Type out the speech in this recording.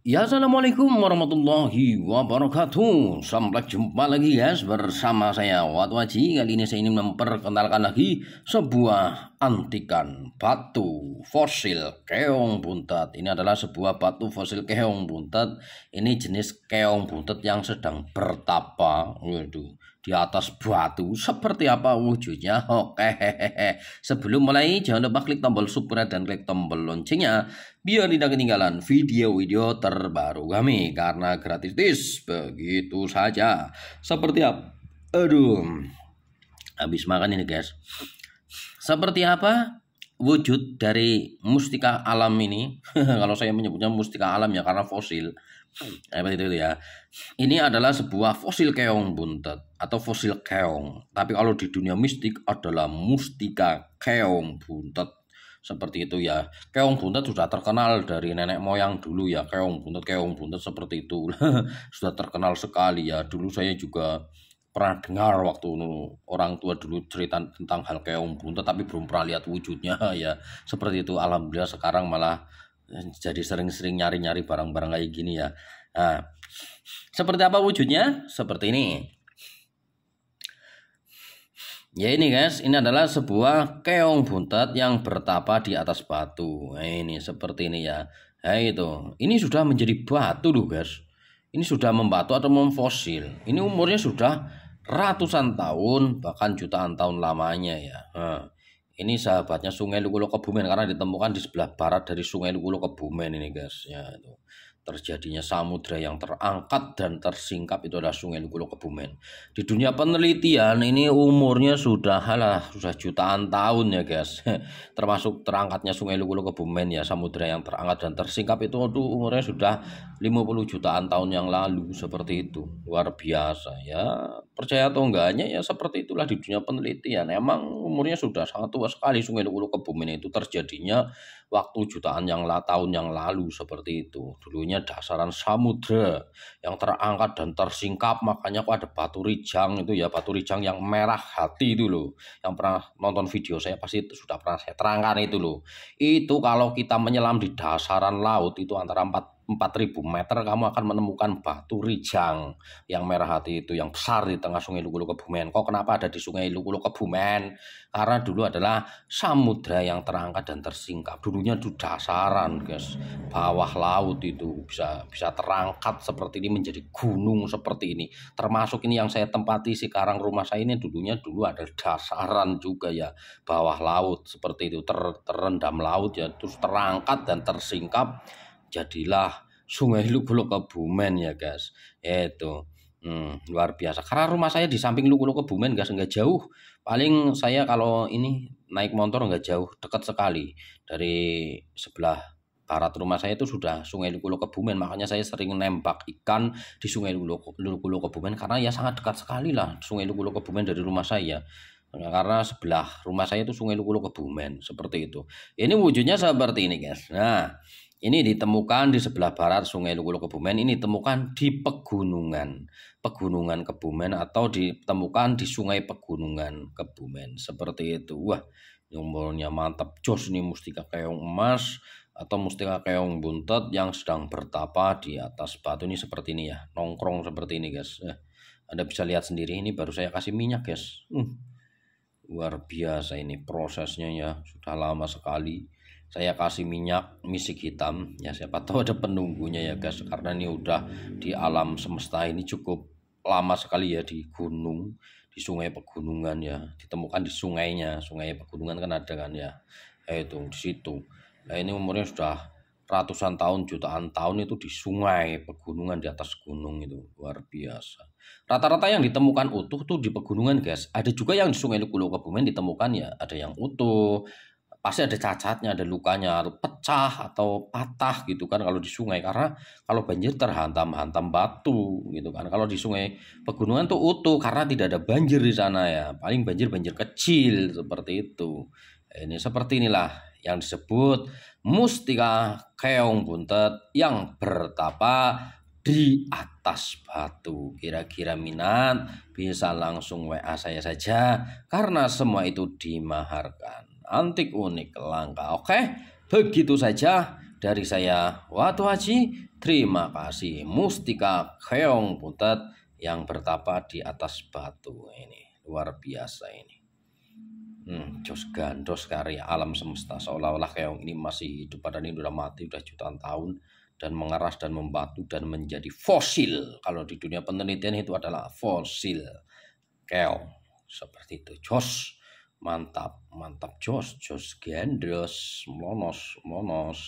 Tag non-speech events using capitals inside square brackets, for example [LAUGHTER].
Ya Assalamualaikum warahmatullahi wabarakatuh Sampai jumpa lagi guys ya, bersama saya Waji Kali ini saya ingin memperkenalkan lagi sebuah antikan batu fosil keong buntet Ini adalah sebuah batu fosil keong buntet Ini jenis keong buntet yang sedang bertapa Waduh di atas batu seperti apa wujudnya [LAUGHS] oke oh, hehehe sebelum mulai jangan lupa klik tombol subscribe dan klik tombol loncengnya biar tidak ketinggalan video-video terbaru kami karena gratis begitu saja seperti apa aduh habis makan ini guys seperti apa wujud dari mustika alam ini, [LAUGHS] kalau saya menyebutnya mustika alam ya karena fosil, apa itu, itu ya. Ini adalah sebuah fosil keong buntet atau fosil keong. Tapi kalau di dunia mistik adalah mustika keong buntet seperti itu ya. Keong buntet sudah terkenal dari nenek moyang dulu ya. Keong buntet, keong buntet seperti itu. [LAUGHS] sudah terkenal sekali ya. Dulu saya juga pernah dengar waktu orang tua dulu cerita tentang hal kayak umbun tapi belum pernah lihat wujudnya [LAUGHS] ya seperti itu alhamdulillah sekarang malah eh, jadi sering-sering nyari-nyari barang-barang kayak gini ya nah, seperti apa wujudnya seperti ini ya ini guys ini adalah sebuah keong buntet yang bertapa di atas batu nah, ini seperti ini ya nah, itu ini sudah menjadi batu loh guys ini sudah membatu atau memfosil ini umurnya sudah ratusan tahun bahkan jutaan tahun lamanya ya. Nah, ini sahabatnya Sungai Lukulo Kebumen karena ditemukan di sebelah barat dari Sungai Lukulo Kebumen ini guys ya itu terjadinya samudra yang terangkat dan tersingkap itu adalah Sungai Lukulo Kebumen. Di dunia penelitian ini umurnya sudah halah sudah jutaan tahun ya guys. [LAUGHS] Termasuk terangkatnya Sungai Lukulo Kebumen ya samudra yang terangkat dan tersingkap itu aduh umurnya sudah 50 jutaan tahun yang lalu seperti itu. Luar biasa ya. Percaya atau enggaknya ya seperti itulah di dunia penelitian. Emang umurnya sudah sangat tua sekali Sungai Lukulo Kebumen itu terjadinya waktu jutaan yang tahun yang lalu seperti itu. Dulunya dasaran samudra yang terangkat dan tersingkap makanya kok ada batu rijang itu ya batu rijang yang merah hati itu loh yang pernah nonton video saya pasti itu sudah pernah saya terangkan itu loh itu kalau kita menyelam di dasaran laut itu antara 4 4000 meter kamu akan menemukan batu rijang yang merah hati itu yang besar di tengah sungai Lukulu Kebumen. Kok kenapa ada di sungai Lukulu Kebumen? Karena dulu adalah samudra yang terangkat dan tersingkap. Dulunya itu dasaran, guys. Bawah laut itu bisa bisa terangkat seperti ini menjadi gunung seperti ini. Termasuk ini yang saya tempati sekarang rumah saya ini dulunya dulu ada dasaran juga ya, bawah laut seperti itu ter, terendam laut ya, terus terangkat dan tersingkap jadilah sungai Lukuluk Kebumen ya guys itu Hmm, luar biasa. Karena rumah saya di samping Lukuluk Kebumen, guys, nggak jauh. Paling saya kalau ini naik motor nggak jauh, dekat sekali dari sebelah barat rumah saya itu sudah Sungai Lukuluk Kebumen. Makanya saya sering nembak ikan di Sungai Lukuluk Kebumen karena ya sangat dekat sekali lah Sungai Lukuluk Kebumen dari rumah saya. Karena sebelah rumah saya itu Sungai Lukuluk Kebumen, seperti itu. Ini wujudnya seperti ini, guys. Nah, ini ditemukan di sebelah barat Sungai Lukulu Kebumen. Ini ditemukan di pegunungan, pegunungan Kebumen atau ditemukan di Sungai Pegunungan Kebumen. Seperti itu. Wah, nyumbolnya mantap. Jos ini mustika keong emas atau mustika keong buntet yang sedang bertapa di atas batu ini seperti ini ya. Nongkrong seperti ini, guys. Eh, Anda bisa lihat sendiri ini baru saya kasih minyak, guys. Uh, luar biasa ini prosesnya ya. Sudah lama sekali saya kasih minyak misik hitam ya siapa tahu ada penunggunya ya guys karena ini udah di alam semesta ini cukup lama sekali ya di gunung di sungai pegunungan ya ditemukan di sungainya sungai pegunungan kan ada kan ya. ya itu di situ nah ini umurnya sudah ratusan tahun jutaan tahun itu di sungai pegunungan di atas gunung itu luar biasa rata-rata yang ditemukan utuh tuh di pegunungan guys ada juga yang di sungai Lukulo Kebumen ditemukan ya ada yang utuh pasti ada cacatnya, ada lukanya, atau pecah atau patah gitu kan kalau di sungai karena kalau banjir terhantam-hantam batu gitu kan. Kalau di sungai pegunungan tuh utuh karena tidak ada banjir di sana ya. Paling banjir-banjir kecil seperti itu. Ini seperti inilah yang disebut mustika keong buntet yang bertapa di atas batu. Kira-kira minat bisa langsung WA saya saja karena semua itu dimaharkan antik unik langka. Oke, begitu saja dari saya Watu Haji. Terima kasih Mustika Keong Putet yang bertapa di atas batu ini. Luar biasa ini. Hmm, jos gandos karya alam semesta seolah-olah keong ini masih hidup padahal ini sudah mati sudah jutaan tahun dan mengeras dan membatu dan menjadi fosil. Kalau di dunia penelitian itu adalah fosil keong. Seperti itu. Jos mantap mantap jos jos gendros monos monos